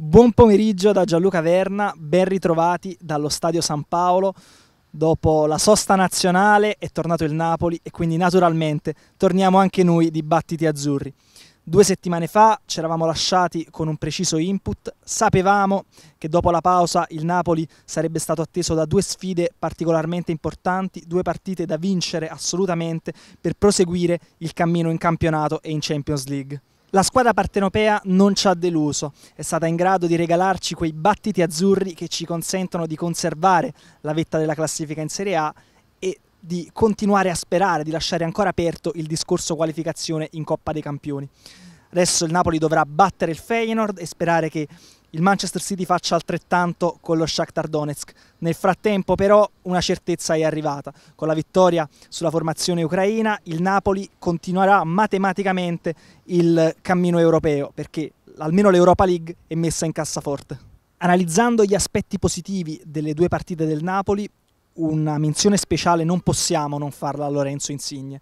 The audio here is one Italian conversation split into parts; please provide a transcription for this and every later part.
Buon pomeriggio da Gianluca Verna, ben ritrovati dallo Stadio San Paolo. Dopo la sosta nazionale è tornato il Napoli e quindi naturalmente torniamo anche noi di Battiti Azzurri. Due settimane fa ci eravamo lasciati con un preciso input, sapevamo che dopo la pausa il Napoli sarebbe stato atteso da due sfide particolarmente importanti, due partite da vincere assolutamente per proseguire il cammino in campionato e in Champions League. La squadra partenopea non ci ha deluso, è stata in grado di regalarci quei battiti azzurri che ci consentono di conservare la vetta della classifica in Serie A e di continuare a sperare, di lasciare ancora aperto il discorso qualificazione in Coppa dei Campioni. Adesso il Napoli dovrà battere il Feyenoord e sperare che il Manchester City faccia altrettanto con lo Shakhtar Donetsk. Nel frattempo però una certezza è arrivata. Con la vittoria sulla formazione ucraina il Napoli continuerà matematicamente il cammino europeo perché almeno l'Europa League è messa in cassaforte. Analizzando gli aspetti positivi delle due partite del Napoli, una menzione speciale non possiamo non farla a Lorenzo Insigne.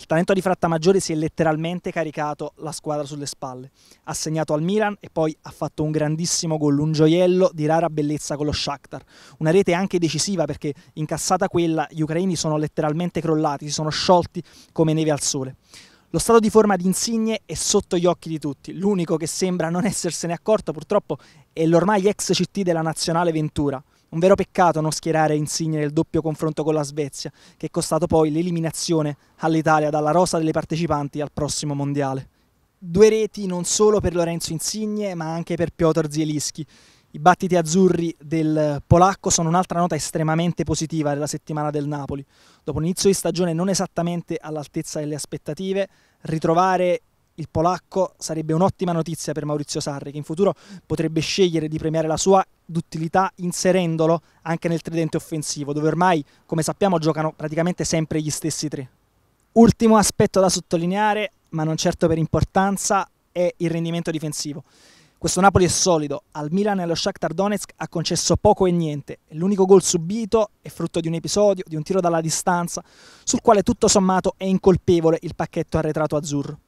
Il talento di Frattamaggiore si è letteralmente caricato la squadra sulle spalle. Ha segnato al Milan e poi ha fatto un grandissimo gol, un gioiello di rara bellezza con lo Shakhtar. Una rete anche decisiva perché incassata quella gli ucraini sono letteralmente crollati, si sono sciolti come neve al sole. Lo stato di forma di Insigne è sotto gli occhi di tutti, l'unico che sembra non essersene accorto purtroppo è l'ormai ex CT della Nazionale Ventura. Un vero peccato non schierare Insigne nel doppio confronto con la Svezia, che è costato poi l'eliminazione all'Italia dalla rosa delle partecipanti al prossimo mondiale. Due reti non solo per Lorenzo Insigne, ma anche per Piotr Zielinski. I battiti azzurri del polacco sono un'altra nota estremamente positiva della settimana del Napoli. Dopo un inizio di stagione non esattamente all'altezza delle aspettative, ritrovare il polacco sarebbe un'ottima notizia per Maurizio Sarri, che in futuro potrebbe scegliere di premiare la sua d'utilità inserendolo anche nel tridente offensivo, dove ormai, come sappiamo, giocano praticamente sempre gli stessi tre. Ultimo aspetto da sottolineare, ma non certo per importanza, è il rendimento difensivo. Questo Napoli è solido, al Milan e allo Shakhtar Donetsk ha concesso poco e niente. L'unico gol subito è frutto di un episodio, di un tiro dalla distanza, sul quale tutto sommato è incolpevole il pacchetto arretrato azzurro.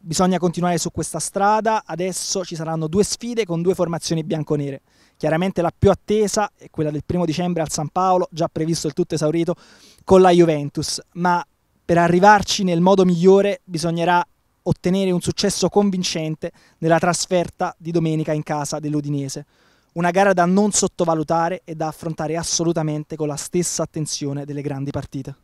Bisogna continuare su questa strada, adesso ci saranno due sfide con due formazioni bianconere. Chiaramente la più attesa è quella del primo dicembre al San Paolo, già previsto il tutto esaurito, con la Juventus, ma per arrivarci nel modo migliore bisognerà ottenere un successo convincente nella trasferta di domenica in casa dell'Udinese. Una gara da non sottovalutare e da affrontare assolutamente con la stessa attenzione delle grandi partite.